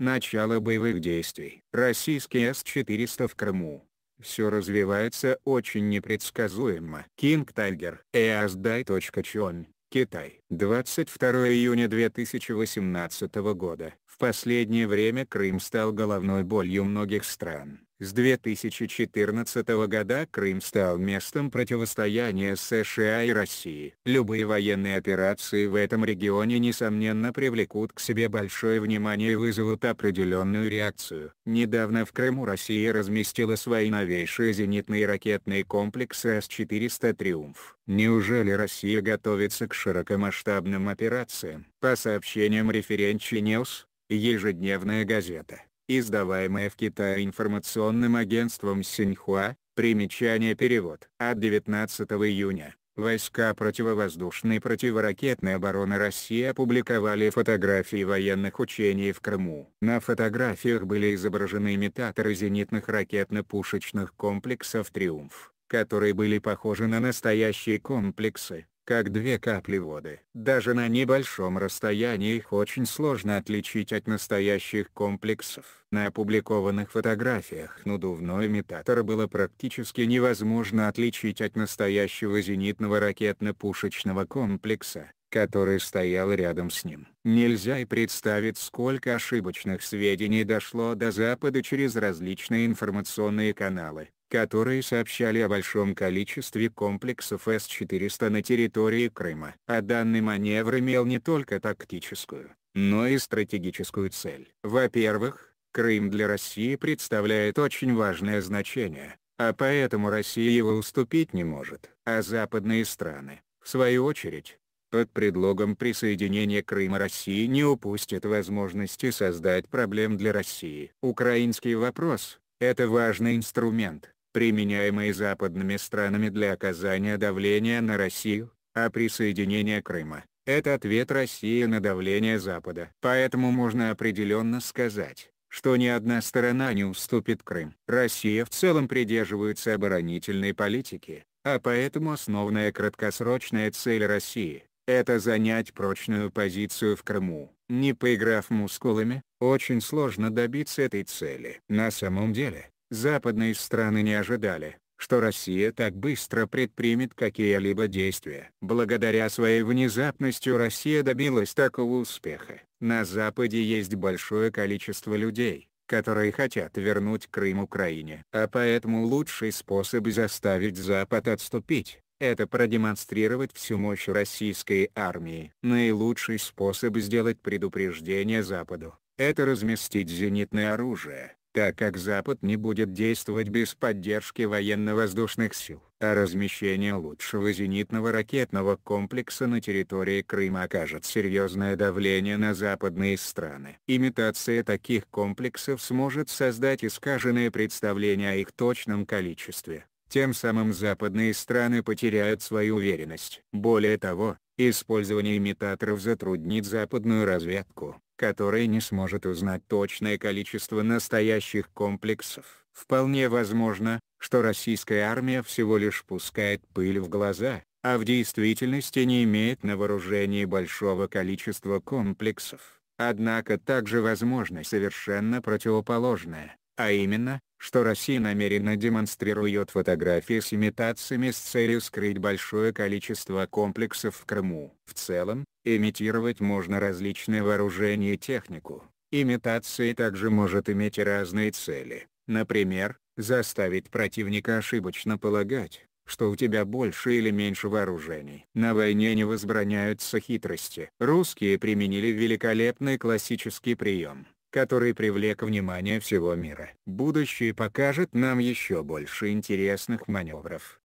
Начало боевых действий. Российский С-400 в Крыму. Все развивается очень непредсказуемо. King Tiger, EASDAI.CHON. Китай. 22 июня 2018 года. В последнее время Крым стал головной болью многих стран. С 2014 года Крым стал местом противостояния США и России. Любые военные операции в этом регионе несомненно привлекут к себе большое внимание и вызовут определенную реакцию. Недавно в Крыму Россия разместила свои новейшие зенитные ракетные комплексы С-400 «Триумф». Неужели Россия готовится к широкомасштабным операциям? По сообщениям референчи News, ежедневная газета. Издаваемое в Китае информационным агентством Синьхуа, примечание перевод. От 19 июня, войска противовоздушной и противоракетной обороны России опубликовали фотографии военных учений в Крыму. На фотографиях были изображены имитаторы зенитных ракетно-пушечных комплексов «Триумф», которые были похожи на настоящие комплексы, как две капли воды. Даже на небольшом расстоянии их очень сложно отличить от настоящих комплексов. На опубликованных фотографиях надувной имитатор было практически невозможно отличить от настоящего зенитного ракетно-пушечного комплекса, который стоял рядом с ним. Нельзя и представить сколько ошибочных сведений дошло до Запада через различные информационные каналы которые сообщали о большом количестве комплексов С-400 на территории Крыма. А данный маневр имел не только тактическую, но и стратегическую цель. Во-первых, Крым для России представляет очень важное значение, а поэтому Россия его уступить не может. А западные страны, в свою очередь, под предлогом присоединения Крыма России не упустят возможности создать проблем для России. Украинский вопрос – это важный инструмент, применяемые западными странами для оказания давления на Россию, а присоединение Крыма – это ответ России на давление Запада. Поэтому можно определенно сказать, что ни одна сторона не уступит Крым. Россия в целом придерживается оборонительной политики, а поэтому основная краткосрочная цель России – это занять прочную позицию в Крыму. Не поиграв мускулами, очень сложно добиться этой цели. На самом деле, Западные страны не ожидали, что Россия так быстро предпримет какие-либо действия. Благодаря своей внезапностью Россия добилась такого успеха. На Западе есть большое количество людей, которые хотят вернуть Крым Украине. А поэтому лучший способ заставить Запад отступить – это продемонстрировать всю мощь российской армии. Наилучший способ сделать предупреждение Западу – это разместить зенитное оружие так как Запад не будет действовать без поддержки военно-воздушных сил. А размещение лучшего зенитного ракетного комплекса на территории Крыма окажет серьезное давление на западные страны. Имитация таких комплексов сможет создать искаженное представление о их точном количестве. Тем самым западные страны потеряют свою уверенность. Более того, Использование имитаторов затруднит западную разведку, которая не сможет узнать точное количество настоящих комплексов. Вполне возможно, что российская армия всего лишь пускает пыль в глаза, а в действительности не имеет на вооружении большого количества комплексов. Однако также возможно совершенно противоположное. А именно, что Россия намеренно демонстрирует фотографии с имитациями с целью скрыть большое количество комплексов в Крыму. В целом, имитировать можно различные вооружения и технику. Имитация также может иметь разные цели. Например, заставить противника ошибочно полагать, что у тебя больше или меньше вооружений. На войне не возбраняются хитрости. Русские применили великолепный классический прием который привлек внимание всего мира. Будущее покажет нам еще больше интересных маневров,